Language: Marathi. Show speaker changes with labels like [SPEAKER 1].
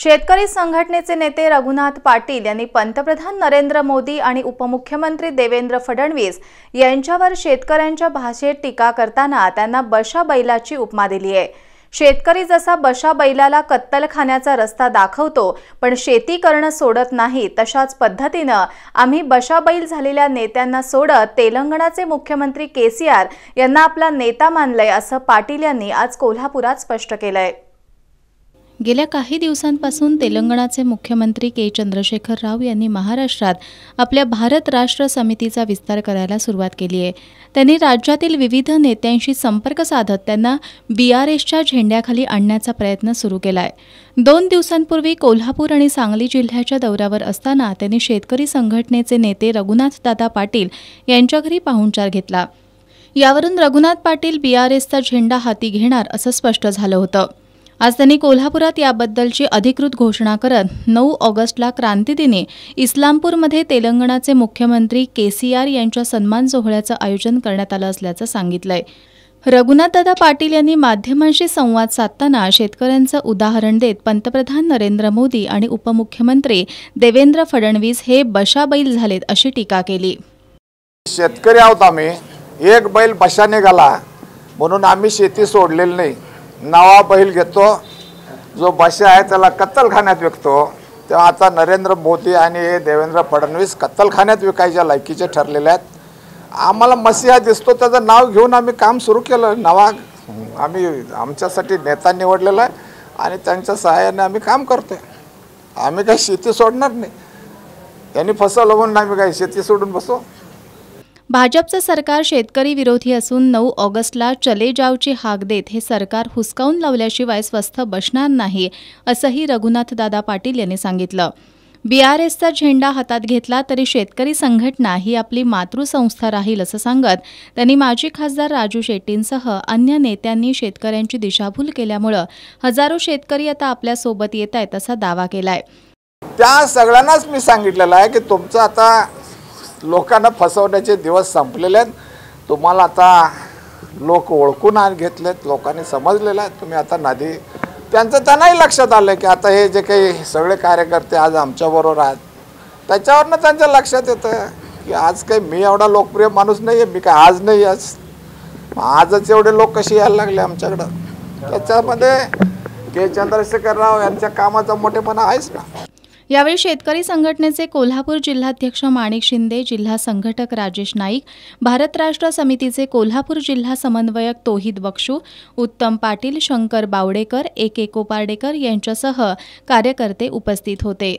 [SPEAKER 1] शेतकरी संघटनेचे नेते रघुनाथ पाटील यांनी पंतप्रधान नरेंद्र मोदी आणि उपमुख्यमंत्री देवेंद्र फडणवीस यांच्यावर शेतकऱ्यांच्या भाषेत टीका करताना त्यांना बशा बैलाची उपमा दिली आहे शेतकरी जसा बशा बैलाला कत्तलखान्याचा रस्ता दाखवतो पण शेती करणं सोडत नाही तशाच पद्धतीनं आम्ही बशा बैल झालेल्या नेत्यांना सोडत तेलंगणाचे मुख्यमंत्री के सी आर यांना आपला नेता मानलंय असं पाटील यांनी आज कोल्हापुरात स्पष्ट केलंय गेल्या काही दिवसांपासून तेलंगणाचे मुख्यमंत्री के चंद्रशेखर राव यांनी महाराष्ट्रात आपल्या भारत राष्ट्र समितीचा विस्तार करायला सुरुवात केली आहे त्यांनी राज्यातील विविध नेत्यांशी संपर्क साधत त्यांना बी आर एसच्या झेंड्याखाली आणण्याचा प्रयत्न सुरू केला आहे दोन दिवसांपूर्वी कोल्हापूर आणि सांगली जिल्ह्याच्या दौऱ्यावर असताना त्यांनी शेतकरी संघटनेचे नेते रघुनाथदादा पाटील यांच्या घरी पाहुणचार घेतला यावरून रघुनाथ पाटील बी आर एसचा झेंडा हाती घेणार असं स्पष्ट झालं होतं आज त्यांनी कोल्हापुरात याबद्दलची अधिकृत घोषणा करत नऊ ऑगस्टला क्रांतीदिनी इस्लामपूरमध्ये तेलंगणाचे मुख्यमंत्री के सी आर यांच्या सन्मान सोहळ्याचं आयोजन करण्यात आलं असल्याचं सांगितलंय रघुनाथदा रघुनाथदादा पाटील यांनी माध्यमांशी संवाद साधताना शेतकऱ्यांचं उदाहरण देत पंतप्रधान नरेंद्र मोदी आणि उपमुख्यमंत्री देवेंद्र फडणवीस हे बशाबैल झालेत
[SPEAKER 2] अशी टीका केली शेतकरी आहोत आम्ही एक बैल बशाने निघाला म्हणून आम्ही शेती सोडलेली नाही नवा बैल घेतो जो भाषा आहे त्याला कत्तलखान्यात विकतो तेव्हा आता नरेंद्र मोदी आणि देवेंद्र फडणवीस कत्तलखान्यात विकायच्या लायकीचे ठरलेले आहेत आम्हाला मसीहा दिसतो त्याचं नाव घेऊन आम्ही काम सुरू केलं नवा आम्ही आमच्यासाठी नेता निवडलेला आहे आणि त्यांच्या सहाय्याने आम्ही काम करतोय आम्ही काही शेती सोडणार नाही त्यांनी फसवलं म्हणून आम्ही काही शेती सोडून बसू
[SPEAKER 1] भाजपचं सरकार शेतकरी विरोधी असून नऊ ऑगस्टला चले जावची हाक देत हे सरकार हुसकावून लावल्याशिवाय स्वस्थ बसणार नाही असंही रघुनाथदादा पाटील यांनी सांगितलं बी आर एसचा झेंडा हातात घेतला तरी शेतकरी संघटना ही आपली मातृसंस्था राहील असं सांगत त्यांनी माजी खासदार राजू शेट्टींसह अन्य नेत्यांनी शेतकऱ्यांची दिशाभूल केल्यामुळं हजारो शेतकरी आता आपल्यासोबत येत आहेत असा दावा केलाय
[SPEAKER 2] त्या सगळ्यांनाच मी सांगितलेला आहे की तुमचं आता लोकांना फसवण्याचे दिवस संपलेले आहेत तुम्हाला आता लोक ओळखून घेतलेत लोकांनी समजलेलं आहे तुम्ही आता नादी त्यांचं त्यांनाही लक्षात आलं की आता हे जे काही सगळे कार्यकर्ते आज आमच्याबरोबर आहेत त्याच्यावरनं त्यांच्या लक्षात येतं की आज काही मी एवढा लोकप्रिय माणूस नाही आहे मी काय आज नाही आज आजच एवढे लोक कसे यायला लागले आमच्याकडं त्याच्यामध्ये के चंद्रशेखर राव यांच्या कामाचा मोठेपणा आहेच ना
[SPEAKER 1] यावेळी शेतकरी संघटनेचे कोल्हापूर जिल्हाध्यक्ष माणिक शिंदे जिल्हा संघटक राजेश नाईक भारत राष्ट्र समितीचे कोल्हापूर जिल्हा समन्वयक तोहित बक्षू उत्तम पाटील शंकर बावडेकर एके कोपार्डेकर यांच्यासह कार्यकर्ते उपस्थित होते